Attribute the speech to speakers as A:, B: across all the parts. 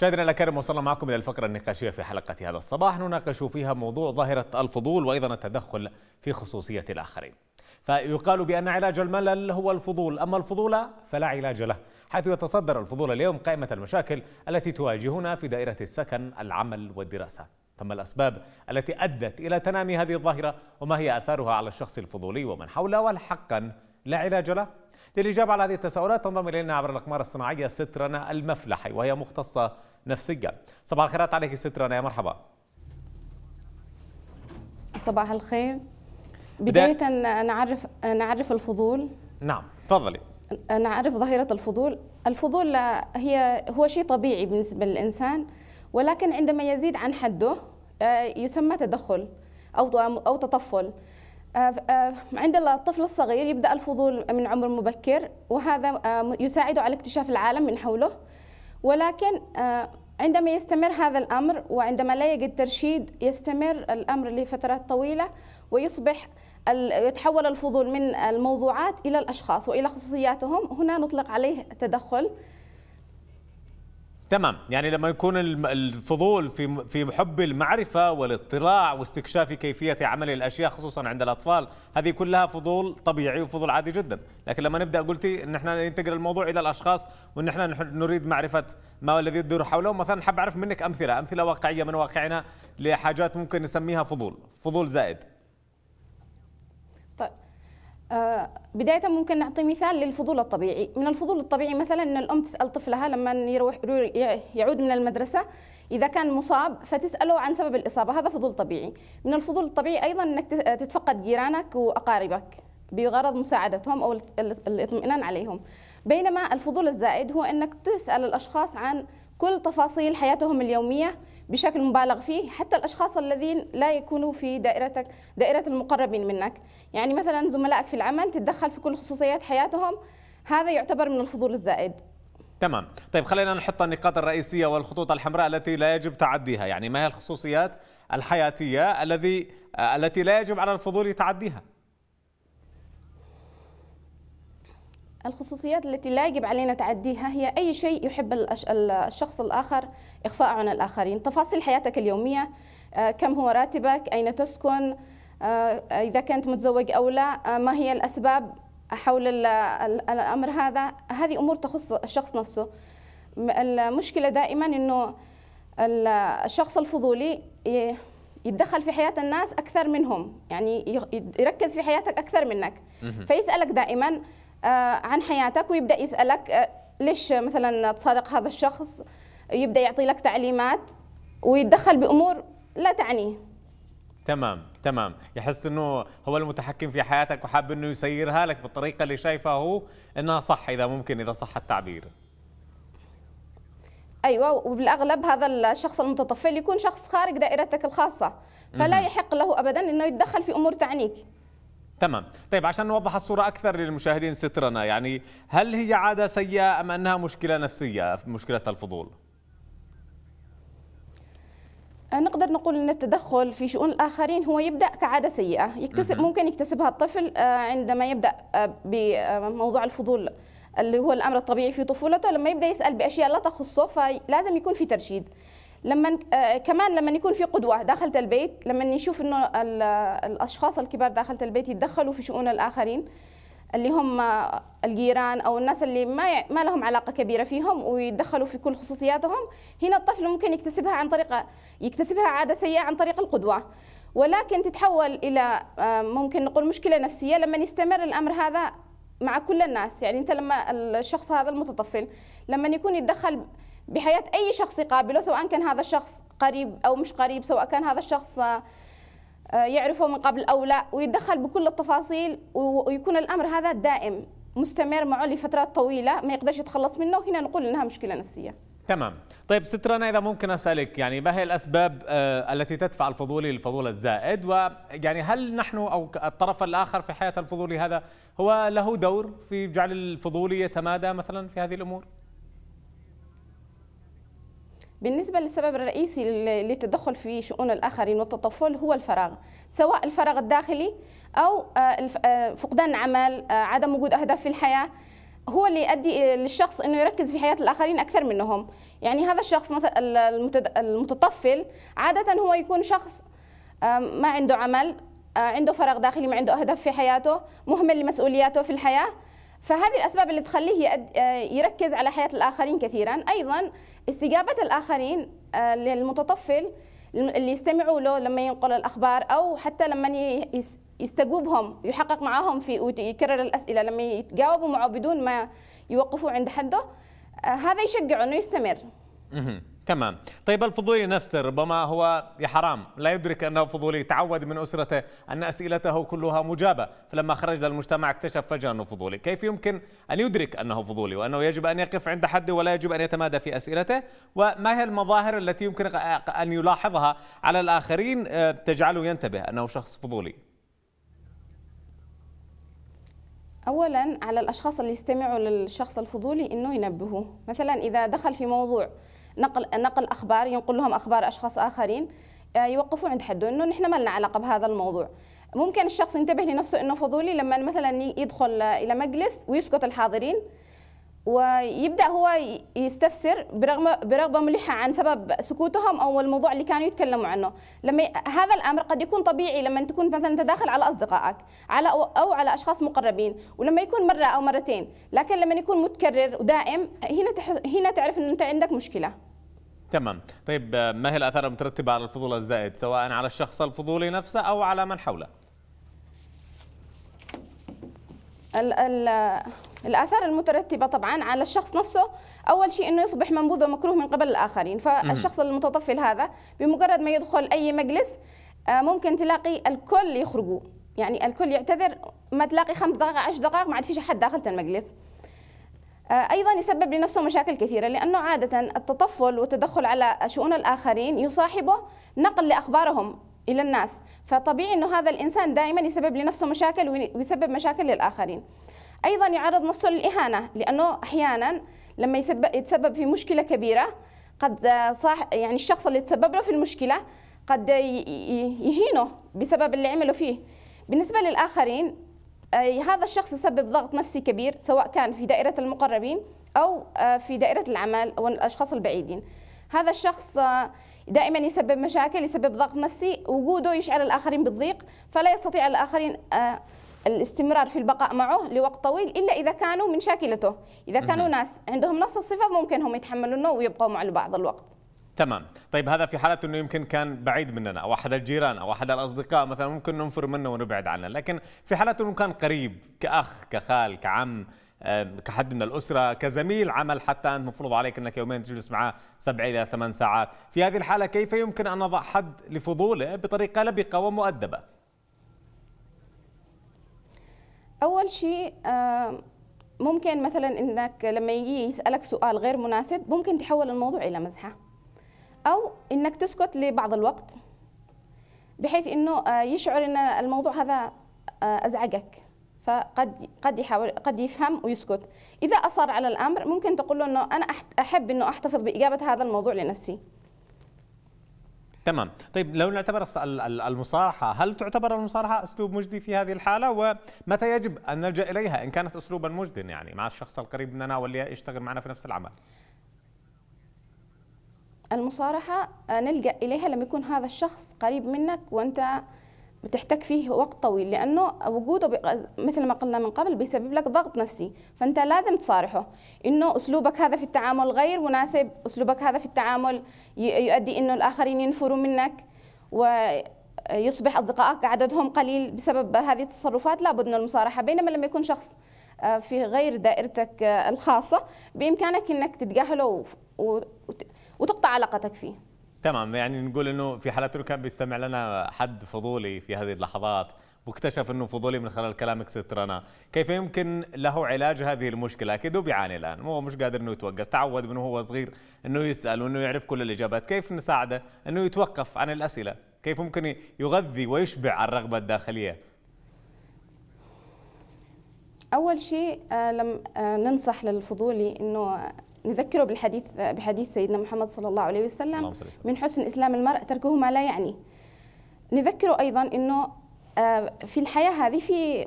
A: مشاهدينا الكرام وصلنا معكم إلى الفقرة النقاشية في حلقة هذا الصباح نناقش فيها موضوع ظاهرة الفضول وأيضا التدخل في خصوصية الآخرين فيقال بأن علاج الملل هو الفضول أما الفضول فلا علاج له حيث يتصدر الفضول اليوم قائمة المشاكل التي تواجهنا في دائرة السكن العمل والدراسة ثم الأسباب التي أدت إلى تنامي هذه الظاهرة وما هي آثارها على الشخص الفضولي ومن حوله والحقا لا علاج له للإجابة على هذه التساؤلات تنضم إلينا عبر الأقمار الصناعية سترنا المفلحي وهي مختصة نفسيا صباح الخيرات عليك ست رنا يا مرحبا
B: صباح الخير بداية نعرف نعرف الفضول
A: نعم تفضلي
B: نعرف ظاهرة الفضول الفضول هي هو شيء طبيعي بالنسبة للإنسان ولكن عندما يزيد عن حده آه، يسمى تدخل أو أو تطفل آه، آه، عند الطفل الصغير يبدأ الفضول من عمر مبكر وهذا يساعده على اكتشاف العالم من حوله ولكن آه، عندما يستمر هذا الأمر وعندما لا يجد ترشيد يستمر الأمر لفترات طويلة ويصبح يتحول الفضول من الموضوعات إلى الأشخاص وإلى خصوصياتهم هنا نطلق عليه تدخل
A: تمام يعني لما يكون الفضول في في حب المعرفه والاطلاع واستكشاف كيفيه عمل الاشياء خصوصا عند الاطفال هذه كلها فضول طبيعي وفضول عادي جدا لكن لما نبدا قلتي ان احنا ننتقل الموضوع الى الاشخاص وان احنا نريد معرفه ما الذي يدور حولهم مثلا حاب اعرف منك امثله امثله واقعيه من واقعنا لحاجات ممكن نسميها فضول فضول زائد
B: آه، بداية ممكن نعطي مثال للفضول الطبيعي من الفضول الطبيعي مثلا أن الأم تسأل طفلها لما يروح يعود من المدرسة إذا كان مصاب فتسأله عن سبب الإصابة هذا فضول طبيعي من الفضول الطبيعي أيضا أنك تتفقد جيرانك وأقاربك بغرض مساعدتهم أو الاطمئنان عليهم بينما الفضول الزائد هو أنك تسأل الأشخاص عن كل تفاصيل حياتهم اليومية بشكل مبالغ فيه حتى الأشخاص الذين لا يكونوا في دائرتك دائرة المقربين منك يعني مثلا زملائك في العمل تتدخل في كل خصوصيات حياتهم هذا يعتبر من الفضول الزائد
A: تمام طيب خلينا نحط النقاط الرئيسية والخطوط الحمراء التي لا يجب تعديها يعني ما هي الخصوصيات الحياتية الذي التي لا يجب على الفضول تعديها
B: الخصوصيات التي لا يجب علينا تعديها هي أي شيء يحب الشخص الآخر إخفاء عن الآخرين تفاصيل حياتك اليومية آه، كم هو راتبك أين تسكن آه، إذا كنت متزوج أو لا آه، ما هي الأسباب حول الأمر هذا هذه أمور تخص الشخص نفسه المشكلة دائما أنه الشخص الفضولي يتدخل في حياة الناس أكثر منهم يعني يركز في حياتك أكثر منك فيسألك دائما آه، عن حياتك ويبدا يسالك آه، ليش مثلا تصادق هذا الشخص يبدا يعطي لك تعليمات ويتدخل بامور لا تعنيه
A: تمام تمام يحس انه هو المتحكم في حياتك وحاب انه يسيرها لك بالطريقه اللي شايفها هو انها صح اذا ممكن اذا صح التعبير
B: ايوه وبالاغلب هذا الشخص المتطفل يكون شخص خارج دائرتك الخاصه فلا يحق له ابدا انه يتدخل في امور تعنيك
A: تمام طيب عشان نوضح الصورة أكثر للمشاهدين سترنا يعني هل هي عادة سيئة أم أنها مشكلة نفسية مشكلة الفضول؟
B: أه، نقدر نقول ان التدخل في شؤون الاخرين هو يبدا كعاده سيئه يكتسب ممكن يكتسبها الطفل أه، عندما يبدا أه، بموضوع الفضول اللي هو الامر الطبيعي في طفولته لما يبدا يسال باشياء لا تخصه فلازم يكون في ترشيد لما آه، كمان لما يكون في قدوه داخل البيت لما نشوف انه الاشخاص الكبار داخل البيت يتدخلوا في شؤون الاخرين اللي هم الجيران او الناس اللي ما ما لهم علاقه كبيره فيهم ويتدخلوا في كل خصوصياتهم هنا الطفل ممكن يكتسبها عن طريق يكتسبها عاده سيئه عن طريق القدوه ولكن تتحول الى آه، ممكن نقول مشكله نفسيه لما يستمر الامر هذا مع كل الناس يعني انت لما الشخص هذا المتطفل لما يكون يتدخل بحياة أي شخص يقابله سواء كان هذا الشخص قريب أو مش قريب سواء كان هذا الشخص آه، يعرفه من قبل أو لا ويتدخل بكل التفاصيل ويكون الأمر هذا دائم مستمر معه لفترات طويلة ما يقدرش يتخلص منه هنا نقول إنها مشكلة نفسية
A: تمام طيب سترنا إذا ممكن أسألك يعني ما هي الأسباب آه، التي تدفع الفضولي للفضول الزائد ويعني هل نحن أو الطرف الآخر في حياة الفضولي هذا هو له دور في جعل الفضولي يتمادى مثلا في هذه الأمور؟
B: بالنسبة للسبب الرئيسي للتدخل في شؤون الآخرين والتطفل هو الفراغ سواء الفراغ الداخلي أو آه، آه، فقدان عمل آه، عدم وجود أهداف في الحياة هو اللي يؤدي للشخص انه يركز في حياه الاخرين اكثر منهم يعني هذا الشخص مثلا المتطفل عاده هو يكون شخص ما عنده عمل عنده فراغ داخلي ما عنده اهداف في حياته مهمل لمسؤولياته في الحياه فهذه الأسباب اللي تخليه آه، يركز على حياة الآخرين كثيرا أيضا استجابة الآخرين آه، للمتطفل اللي يستمعوا له لما ينقل الأخبار أو حتى لما يستجوبهم يحقق معاهم في ويكرر الأسئلة لما يتجاوبوا معه بدون ما يوقفوا عند حده آه، هذا يشجعه أنه يستمر
A: تمام طيب الفضولي نفسه ربما هو يا حرام لا يدرك أنه فضولي تعود من أسرته أن أسئلته كلها مجابة فلما خرج للمجتمع اكتشف فجأة أنه فضولي كيف يمكن أن يدرك أنه فضولي وأنه يجب أن يقف عند حده ولا يجب أن يتمادى في أسئلته وما هي المظاهر التي يمكن أن يلاحظها على الآخرين آه، تجعله ينتبه
B: أنه شخص فضولي اولا على الاشخاص اللي يستمعوا للشخص الفضولي انه ينبهوه مثلا اذا دخل في موضوع نقل نقل اخبار ينقل لهم اخبار اشخاص اخرين آه، يوقفوا عند حده انه نحن ما لنا علاقه بهذا الموضوع ممكن الشخص ينتبه لنفسه انه فضولي لما مثلا يدخل الى مجلس ويسكت الحاضرين ويبدا هو يستفسر برغم برغبه ملحه عن سبب سكوتهم او الموضوع اللي كانوا يتكلموا عنه لما هذا الامر قد يكون طبيعي لما تكون مثلا تداخل على اصدقائك على او على اشخاص مقربين ولما يكون مره او مرتين لكن لما يكون متكرر ودائم هنا هنا تعرف ان انت عندك مشكله
A: تمام طيب ما هي الاثار المترتبه على الفضول الزائد سواء على الشخص الفضولي نفسه او على من حوله
B: ال ال الاثار المترتبه طبعا على الشخص نفسه اول شيء انه يصبح منبوذ ومكروه من قبل الاخرين فالشخص المتطفل هذا بمجرد ما يدخل اي مجلس آه، ممكن تلاقي الكل يخرجوا يعني الكل يعتذر ما تلاقي خمس دقائق عشر دقائق ما عاد فيش حد داخل المجلس آه، ايضا يسبب لنفسه مشاكل كثيره لانه عاده التطفل والتدخل على شؤون الاخرين يصاحبه نقل لاخبارهم الى الناس فطبيعي انه هذا الانسان دائما يسبب لنفسه مشاكل ويسبب مشاكل للاخرين أيضا يعرض نفسه للإهانة لأنه أحيانا لما يتسبب في مشكلة كبيرة قد صاح يعني الشخص اللي تسبب له في المشكلة قد يهينه بسبب اللي عمله فيه بالنسبة للآخرين آه، هذا الشخص يسبب ضغط نفسي كبير سواء كان في دائرة المقربين أو آه، في دائرة العمل أو الأشخاص البعيدين هذا الشخص آه، دائما يسبب مشاكل يسبب ضغط نفسي وجوده يشعر الآخرين بالضيق فلا يستطيع الآخرين الاستمرار في البقاء معه لوقت طويل الا اذا كانوا من شاكلته اذا كانوا ناس عندهم نفس الصفه ممكن هم يتحملونه ويبقوا مع بعض الوقت
A: تمام طيب هذا في حاله انه يمكن كان بعيد مننا او احد الجيران او احد الاصدقاء مثلا ممكن ننفر منه ونبعد عنه لكن في حاله انه كان قريب كاخ كخال كعم آه، كحد من الأسرة كزميل عمل حتى أنت مفروض عليك أنك يومين تجلس معه سبع إلى ثمان ساعات في هذه الحالة كيف يمكن أن نضع حد لفضوله بطريقة لبقة ومؤدبة
B: اول شيء آه، ممكن مثلا انك لما يجي يسالك سؤال غير مناسب ممكن تحول الموضوع الى مزحه او انك تسكت لبعض الوقت بحيث انه آه، يشعر ان الموضوع هذا آه، ازعجك فقد قد يحاول قد يفهم ويسكت اذا اصر على الامر ممكن تقول له انه انا احب انه احتفظ باجابه هذا الموضوع لنفسي
A: تمام طيب لو نعتبر المصارحة هل تعتبر المصارحة أسلوب مجدي في هذه الحالة ومتى يجب أن نلجأ إليها إن كانت أسلوبا مجد يعني مع الشخص القريب مننا واللي يشتغل معنا في نفس العمل
B: المصارحة آه، نلجأ إليها لما يكون هذا الشخص قريب منك وأنت بتحتك فيه وقت طويل لانه وجوده مثل ما قلنا من قبل بيسبب لك ضغط نفسي فانت لازم تصارحه انه اسلوبك هذا في التعامل غير مناسب اسلوبك هذا في التعامل يؤدي انه الاخرين ينفروا منك ويصبح اصدقائك عددهم قليل بسبب هذه التصرفات لابد من المصارحه بينما لما يكون شخص آه، في غير دائرتك آه، الخاصه بامكانك انك تتجاهله وتقطع علاقتك فيه
A: تمام يعني نقول انه في حالات انه كان بيستمع لنا حد فضولي في هذه اللحظات واكتشف انه فضولي من خلال كلامك سترنا كيف يمكن له علاج هذه المشكله اكيد هو بيعاني الان هو مش قادر انه يتوقف تعود من هو صغير انه يسال وانه يعرف كل الاجابات كيف نساعده انه يتوقف عن الاسئله كيف ممكن يغذي ويشبع الرغبه الداخليه
B: اول شيء آه، لم آه، ننصح للفضولي انه نذكره بالحديث بحديث سيدنا محمد صلى الله عليه وسلم من حسن إسلام المرء تركه ما لا يعني نذكره أيضا أنه آه، في الحياة هذه في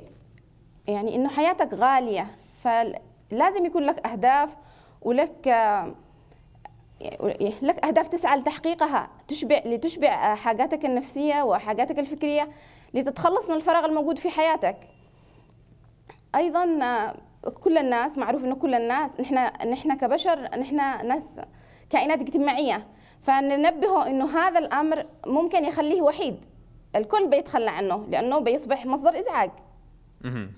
B: يعني أنه حياتك غالية فلازم يكون لك أهداف ولك آه، يعني لك أهداف تسعى لتحقيقها تشبع لتشبع آه، حاجاتك النفسية وحاجاتك الفكرية لتتخلص من الفراغ الموجود في حياتك أيضا كل الناس معروف انه كل الناس نحن نحن كبشر نحن ناس كائنات اجتماعيه فننبهه انه هذا الامر ممكن يخليه وحيد الكل بيتخلى عنه لانه بيصبح مصدر ازعاج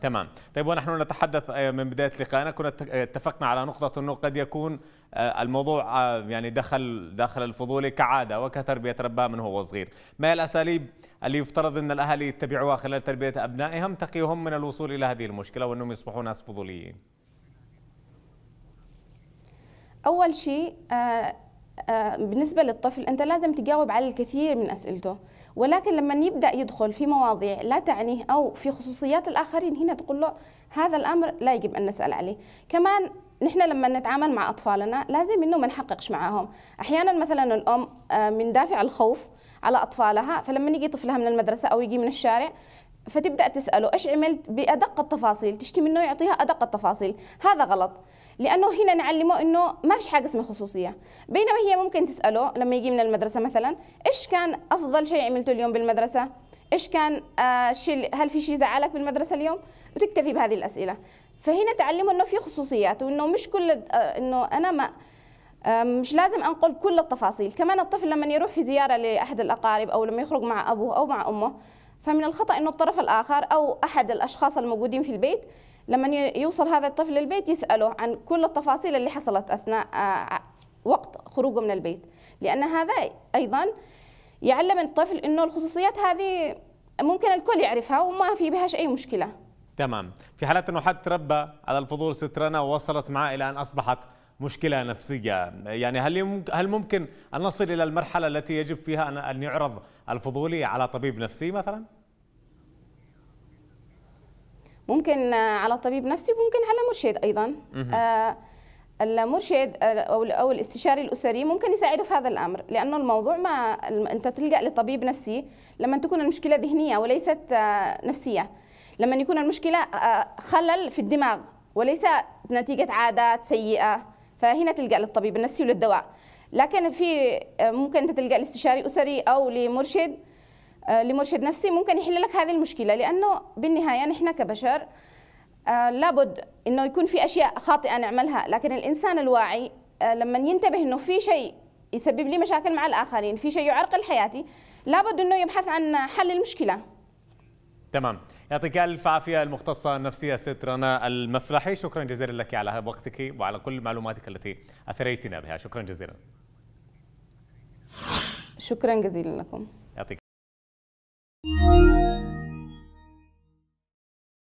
A: تمام طيب ونحن نتحدث آه، من بدايه لقائنا كنا اتفقنا على نقطه انه قد يكون آه، الموضوع آه، يعني دخل داخل الفضولي كعادة وكثر بيترباه من هو صغير ما هي الأساليب اللي يفترض أن الأهالي يتبعوها خلال تربية أبنائهم تقيهم من الوصول إلى هذه المشكلة وأنهم يصبحوا ناس فضوليين
B: أول شيء آه، بالنسبة للطفل أنت لازم تجاوب على الكثير من أسئلته ولكن لما يبدأ يدخل في مواضيع لا تعنيه أو في خصوصيات الآخرين هنا تقول له هذا الأمر لا يجب أن نسأل عليه كمان نحن لما نتعامل مع أطفالنا لازم إنه ما نحققش معاهم أحيانا مثلا الأم آه، من دافع الخوف على أطفالها فلما يجي طفلها من المدرسة أو يجي من الشارع فتبدا تساله ايش عملت بادق التفاصيل تشتي منه يعطيها ادق التفاصيل هذا غلط لانه هنا نعلمه انه ما فيش حاجه اسمها خصوصيه بينما هي ممكن تساله لما يجي من المدرسه مثلا ايش كان افضل شيء عملته اليوم بالمدرسه ايش كان آه هل في شيء زعلك بالمدرسه اليوم وتكتفي بهذه الاسئله فهنا تعلموا انه في خصوصيات وانه مش كل آه، انه انا ما مش لازم انقل كل التفاصيل كمان الطفل لما يروح في زياره لاحد الاقارب او لما يخرج مع ابوه او مع امه فمن الخطا انه الطرف الاخر او احد الاشخاص الموجودين في البيت لما يوصل هذا الطفل للبيت يساله عن كل التفاصيل اللي حصلت اثناء آه، وقت خروجه من البيت لان هذا ايضا يعلم الطفل انه الخصوصيات هذه ممكن الكل يعرفها وما في بهاش اي مشكله
A: تمام في حالات أنه حد تربى على الفضول ست رنا ووصلت معه إلى أن أصبحت مشكلة نفسية يعني هل هل ممكن أن نصل إلى المرحلة التي يجب فيها أن يعرض الفضولي على طبيب نفسي مثلا؟
B: ممكن على طبيب نفسي وممكن على مرشد أيضا آه، المرشد أو الاستشاري الأسري ممكن يساعده في هذا الأمر لأنه الموضوع ما أنت تلجأ لطبيب نفسي لما تكون المشكلة ذهنية وليست آه، نفسية لما يكون المشكلة آه، آه، خلل في الدماغ وليس نتيجة عادات سيئة فهنا تلجأ للطبيب النفسي وللدواء لكن في آه، ممكن أنت تلجأ لاستشاري أسري أو لمرشد لمرشد نفسي ممكن يحل لك هذه المشكلة لأنه بالنهاية نحن كبشر لابد أنه يكون في أشياء خاطئة نعملها لكن الإنسان الواعي لما ينتبه أنه في شيء يسبب لي مشاكل مع الآخرين في شيء يعرقل حياتي لابد أنه يبحث عن حل المشكلة
A: تمام يعطيك الف عافيه المختصه النفسيه ست رنا المفلحي شكرا جزيلا لك على وقتك وعلى كل معلوماتك التي اثريتنا بها شكرا جزيلا
B: شكرا جزيلا لكم
A: يعطيك